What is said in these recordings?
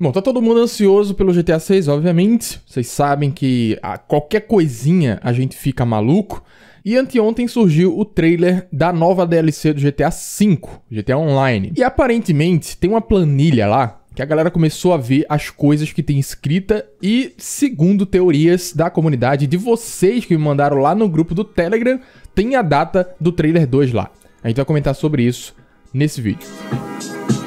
Bom, tá todo mundo ansioso pelo GTA 6, obviamente. Vocês sabem que a qualquer coisinha a gente fica maluco. E anteontem surgiu o trailer da nova DLC do GTA V, GTA Online. E aparentemente tem uma planilha lá que a galera começou a ver as coisas que tem escrita e, segundo teorias da comunidade, de vocês que me mandaram lá no grupo do Telegram, tem a data do trailer 2 lá. A gente vai comentar sobre isso nesse vídeo. Música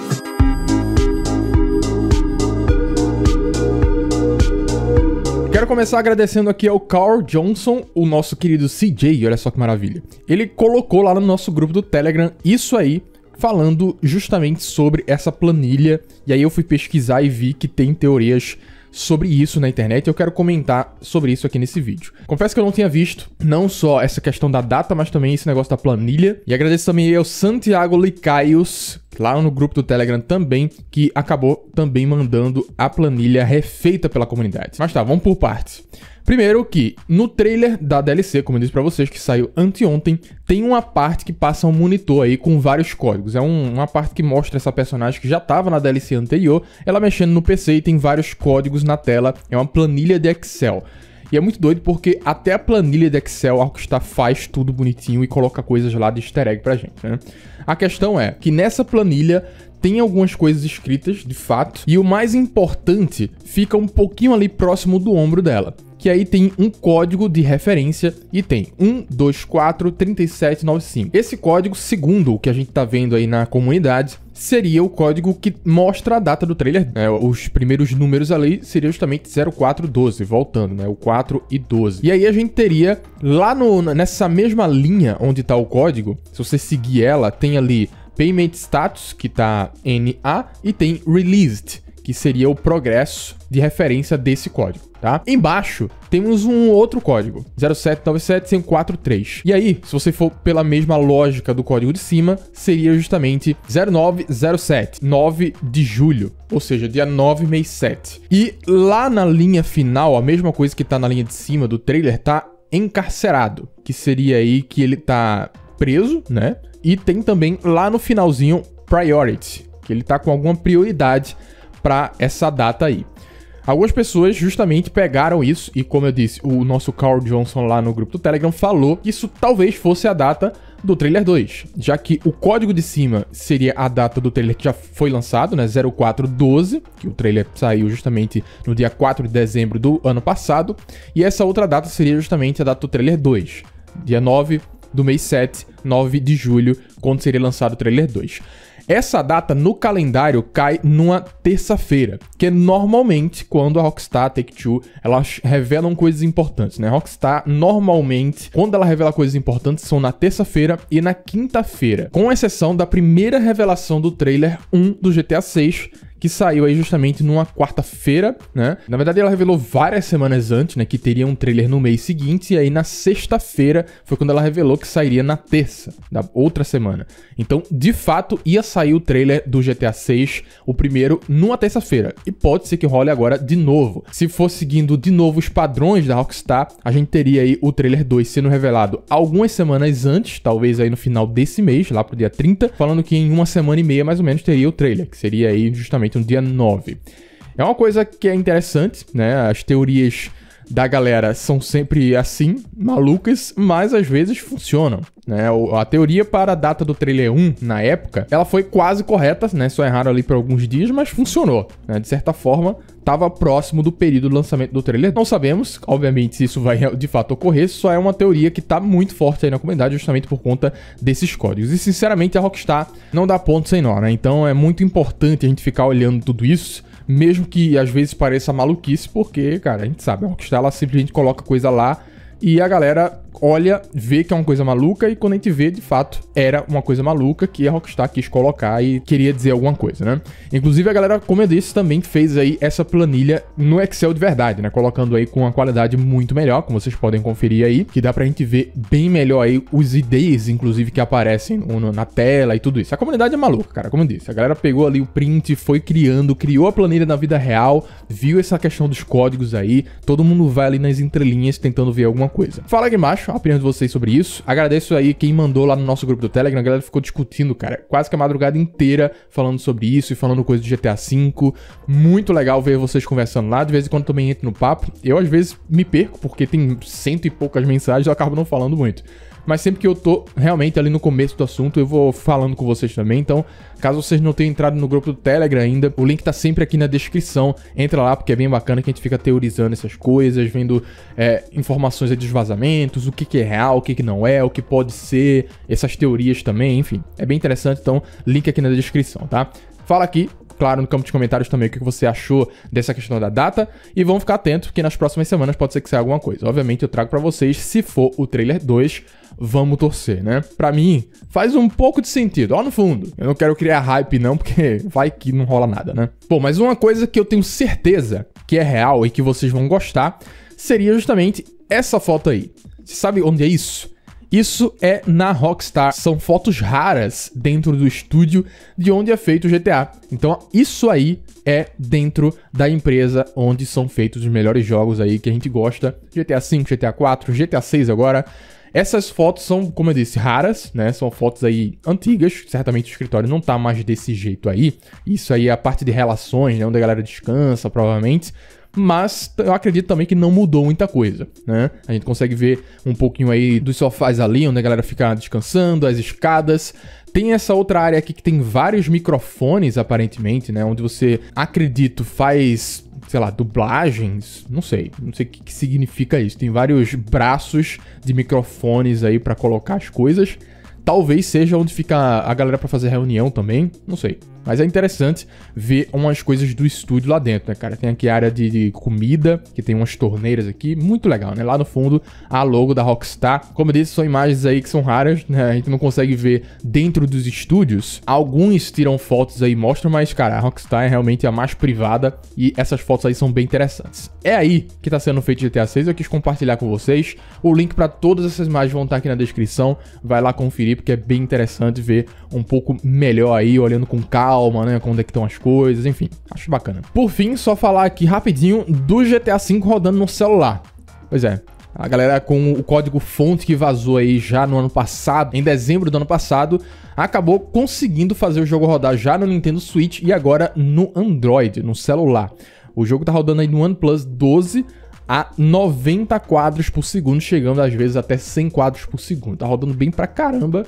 Quero começar agradecendo aqui ao Carl Johnson, o nosso querido CJ, olha só que maravilha. Ele colocou lá no nosso grupo do Telegram isso aí, falando justamente sobre essa planilha. E aí eu fui pesquisar e vi que tem teorias sobre isso na internet e eu quero comentar sobre isso aqui nesse vídeo. Confesso que eu não tinha visto não só essa questão da data, mas também esse negócio da planilha. E agradeço também ao Santiago Licaios lá no grupo do Telegram também, que acabou também mandando a planilha refeita pela comunidade. Mas tá, vamos por partes. Primeiro que no trailer da DLC, como eu disse para vocês, que saiu anteontem, tem uma parte que passa um monitor aí com vários códigos. É um, uma parte que mostra essa personagem que já tava na DLC anterior, ela mexendo no PC e tem vários códigos na tela. É uma planilha de Excel. E é muito doido porque até a planilha de Excel, a Rockstar faz tudo bonitinho e coloca coisas lá de easter egg pra gente, né? A questão é que nessa planilha tem algumas coisas escritas, de fato, e o mais importante fica um pouquinho ali próximo do ombro dela que aí tem um código de referência e tem 1243795. Esse código, segundo o que a gente tá vendo aí na comunidade, seria o código que mostra a data do trailer. É, os primeiros números ali seriam justamente 0412, voltando, né? O 4 e 12. E aí a gente teria lá no, nessa mesma linha onde está o código, se você seguir ela, tem ali Payment Status, que está NA, e tem Released, que seria o progresso de referência desse código, tá? Embaixo temos um outro código, 0797543. E aí, se você for pela mesma lógica do código de cima, seria justamente 0907, 9 de julho, ou seja, dia 967. mês E lá na linha final, a mesma coisa que tá na linha de cima do trailer tá encarcerado, que seria aí que ele tá preso, né? E tem também lá no finalzinho priority, que ele tá com alguma prioridade para essa data aí. Algumas pessoas justamente pegaram isso e, como eu disse, o nosso Carl Johnson lá no grupo do Telegram falou que isso talvez fosse a data do trailer 2, já que o código de cima seria a data do trailer que já foi lançado, né, 0412, que o trailer saiu justamente no dia 4 de dezembro do ano passado, e essa outra data seria justamente a data do trailer 2, dia 9 do mês 7, 9 de julho, quando seria lançado o trailer 2. Essa data no calendário cai numa terça-feira, que é normalmente quando a Rockstar Take-Two elas revelam coisas importantes, né? Rockstar normalmente, quando ela revela coisas importantes, são na terça-feira e na quinta-feira, com exceção da primeira revelação do trailer 1 do GTA 6, que saiu aí justamente numa quarta-feira, né? Na verdade, ela revelou várias semanas antes, né, que teria um trailer no mês seguinte, e aí na sexta-feira foi quando ela revelou que sairia na terça da outra semana. Então, de fato, ia sair o trailer do GTA VI o primeiro, numa terça-feira. E pode ser que role agora de novo. Se for seguindo de novo os padrões da Rockstar, a gente teria aí o trailer 2 sendo revelado algumas semanas antes, talvez aí no final desse mês, lá pro dia 30, falando que em uma semana e meia mais ou menos teria o trailer, que seria aí justamente um no dia 9. É uma coisa que é interessante, né? As teorias da galera são sempre assim, malucas, mas às vezes funcionam. Né? A teoria para a data do trailer 1, na época, ela foi quase correta, né? Só erraram ali por alguns dias, mas funcionou. Né? De certa forma, estava próximo do período do lançamento do trailer. Não sabemos, obviamente, se isso vai de fato ocorrer, só é uma teoria que está muito forte aí na comunidade, justamente por conta desses códigos. E sinceramente, a Rockstar não dá ponto sem nó, né? Então é muito importante a gente ficar olhando tudo isso mesmo que às vezes pareça maluquice, porque, cara, a gente sabe, a Rockstar ela simplesmente coloca coisa lá e a galera olha, vê que é uma coisa maluca e quando a gente vê, de fato, era uma coisa maluca que a Rockstar quis colocar e queria dizer alguma coisa, né? Inclusive a galera, como eu disse, também fez aí essa planilha no Excel de verdade, né? Colocando aí com uma qualidade muito melhor, como vocês podem conferir aí, que dá pra gente ver bem melhor aí os IDs, inclusive, que aparecem na tela e tudo isso. A comunidade é maluca, cara, como eu disse. A galera pegou ali o print, foi criando, criou a planilha na vida real, viu essa questão dos códigos aí, todo mundo vai ali nas entrelinhas tentando ver alguma coisa. Fala, Guimarães, a opinião de vocês sobre isso. Agradeço aí quem mandou lá no nosso grupo do Telegram. A galera ficou discutindo, cara, quase que a madrugada inteira falando sobre isso e falando coisa do GTA V. Muito legal ver vocês conversando lá. De vez em quando também entro no papo. Eu, às vezes, me perco porque tem cento e poucas mensagens e eu acabo não falando muito. Mas sempre que eu tô realmente ali no começo do assunto, eu vou falando com vocês também. Então, caso vocês não tenham entrado no grupo do Telegram ainda, o link tá sempre aqui na descrição. Entra lá, porque é bem bacana que a gente fica teorizando essas coisas, vendo é, informações aí dos vazamentos, o que, que é real, o que, que não é, o que pode ser, essas teorias também, enfim. É bem interessante, então link aqui na descrição, tá? Fala aqui claro, no campo de comentários também o que você achou dessa questão da data. E vão ficar atentos, porque nas próximas semanas pode ser que saia alguma coisa. Obviamente, eu trago para vocês, se for o trailer 2, vamos torcer, né? Para mim, faz um pouco de sentido. Ó, no fundo, eu não quero criar hype, não, porque vai que não rola nada, né? Bom, mas uma coisa que eu tenho certeza que é real e que vocês vão gostar seria justamente essa foto aí. Você sabe onde é isso? Isso é na Rockstar. São fotos raras dentro do estúdio de onde é feito o GTA. Então, isso aí é dentro da empresa onde são feitos os melhores jogos aí que a gente gosta. GTA V, GTA IV, GTA VI agora. Essas fotos são, como eu disse, raras, né? São fotos aí antigas, certamente o escritório não tá mais desse jeito aí. Isso aí é a parte de relações, né? Onde a galera descansa, provavelmente mas eu acredito também que não mudou muita coisa, né? A gente consegue ver um pouquinho aí dos sofás ali, onde a galera fica descansando, as escadas. Tem essa outra área aqui que tem vários microfones, aparentemente, né? Onde você, acredito, faz sei lá, dublagens, não sei, não sei o que, significa isso. Tem vários braços de microfones aí para colocar as coisas. Talvez seja onde fica a galera para fazer reunião também, não sei. Mas é interessante ver umas coisas do estúdio lá dentro, né, cara? Tem aqui a área de, de, comida, que tem umas torneiras aqui, muito legal, né? Lá no fundo, a logo da Rockstar. Como eu disse, são imagens aí que são raras, né? A gente não consegue ver dentro dos estúdios. Alguns tiram fotos aí e mostram, mas, cara, a Rockstar é realmente a mais privada e essas fotos aí são bem interessantes. É aí que tá sendo feito GTA 6, eu quis compartilhar com vocês. O link para todas essas imagens vão estar tá aqui na descrição. Vai lá conferir, porque é bem interessante ver um pouco melhor aí, olhando com calma calma, né? Quando é que estão as coisas, enfim, acho bacana. Por fim, só falar aqui rapidinho do GTA V rodando no celular. Pois é, a galera com o código fonte que vazou aí já no ano passado, em dezembro do ano passado, acabou conseguindo fazer o jogo rodar já no Nintendo Switch e agora no Android, no celular. O jogo tá rodando aí no OnePlus 12 a 90 quadros por segundo, chegando às vezes até 100 quadros por segundo. Tá rodando bem pra caramba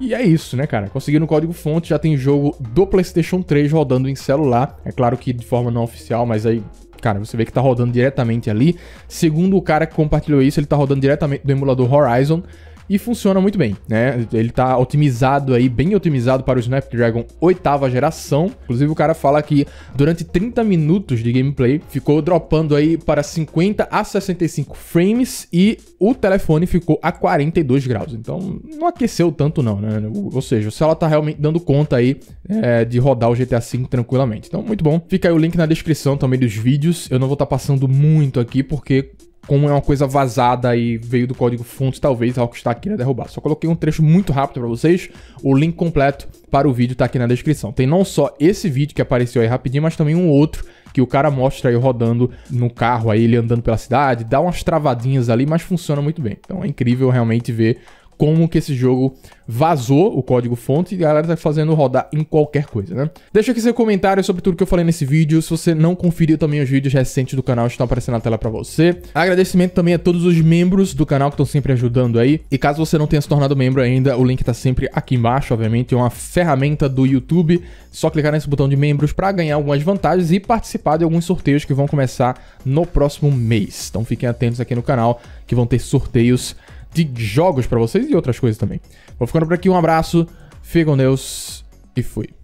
e é isso, né, cara? Conseguindo o código fonte, já tem jogo do PlayStation 3 rodando em celular. É claro que de forma não oficial, mas aí cara, você vê que tá rodando diretamente ali. Segundo o cara que compartilhou isso, ele tá rodando diretamente do emulador Horizon e funciona muito bem, né? Ele tá otimizado aí, bem otimizado para o Snapdragon oitava geração. Inclusive o cara fala que durante 30 minutos de gameplay ficou dropando aí para 50 a 65 frames e o telefone ficou a 42 graus. Então não aqueceu tanto não, né? Ou seja, o celular tá realmente dando conta aí é, de rodar o GTA V tranquilamente. Então muito bom. Fica aí o link na descrição também dos vídeos. Eu não vou estar tá passando muito aqui porque como é uma coisa vazada e veio do código fonte, talvez está aqui queira derrubar. Só coloquei um trecho muito rápido para vocês. O link completo para o vídeo tá aqui na descrição. Tem não só esse vídeo que apareceu aí rapidinho, mas também um outro que o cara mostra aí rodando no carro, aí ele andando pela cidade, dá umas travadinhas ali, mas funciona muito bem. Então é incrível realmente ver como que esse jogo vazou o código-fonte e a galera tá fazendo rodar em qualquer coisa, né? Deixa aqui seu comentário sobre tudo que eu falei nesse vídeo. Se você não conferiu também os vídeos recentes do canal, estão aparecendo na tela para você. Agradecimento também a todos os membros do canal que estão sempre ajudando aí. E caso você não tenha se tornado membro ainda, o link tá sempre aqui embaixo, obviamente. É uma ferramenta do YouTube. Só clicar nesse botão de membros para ganhar algumas vantagens e participar de alguns sorteios que vão começar no próximo mês. Então fiquem atentos aqui no canal que vão ter sorteios de jogos para vocês e outras coisas também. Vou ficando por aqui, um abraço, fiquem com Deus e fui.